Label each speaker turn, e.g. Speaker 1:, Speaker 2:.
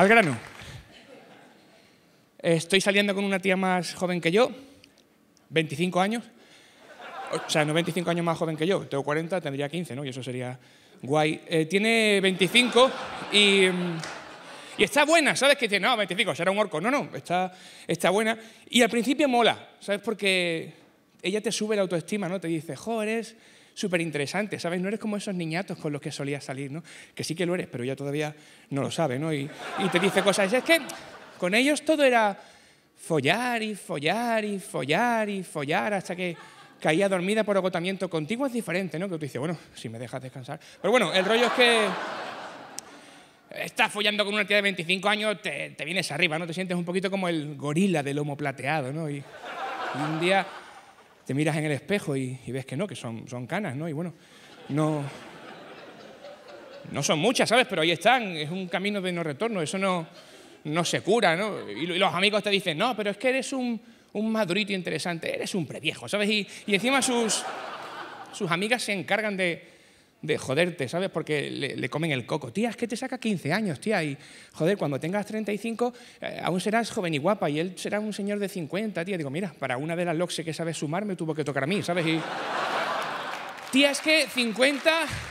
Speaker 1: al grano. Estoy saliendo con una tía más joven que yo, 25 años. O sea, no 25 años más joven que yo, tengo 40, tendría 15, ¿no? Y eso sería guay. Eh, tiene 25 mm, y, está buena, ¿sabes? Que dice, no, 25, será un orco. No, no, está, está buena. Y al principio mola, ¿sabes? Porque ella te sube la autoestima, ¿no? Te dice, jo, súper interesante, ¿sabes? No eres como esos niñatos con los que solías salir, ¿no? Que sí que lo eres, pero ya todavía no lo sabe, ¿no? Y, te dice cosas, es que con ellos todo era follar y follar y follar y follar hasta que caía dormida por agotamiento. Contigo es diferente, ¿no? Que tú dices, bueno, si me dejas descansar. Pero bueno, el rollo es que estás follando con una tía de 25 años, te, vienes arriba, ¿no? Te sientes un poquito como el gorila del lomo plateado, ¿no? y un día te miras en el espejo y, ves que no, que son, son canas, ¿no? Y bueno, no, no son muchas, ¿sabes? Pero ahí están, es un camino de no retorno, eso no, no se cura, ¿no? Y, los amigos te dicen, no, pero es que eres un, un madurito interesante, eres un previejo, ¿sabes? Y, y encima sus, sus amigas se encargan de, de joderte, ¿sabes? Porque le, comen el coco. Tía, es que te saca 15 años, tía, y joder, cuando tengas 35 eh, aún serás joven y guapa y él será un señor de 50, tía. Digo, mira, para una de las loxe que sabes sumarme tuvo que tocar a mí, ¿sabes? Y... tía, es que 50...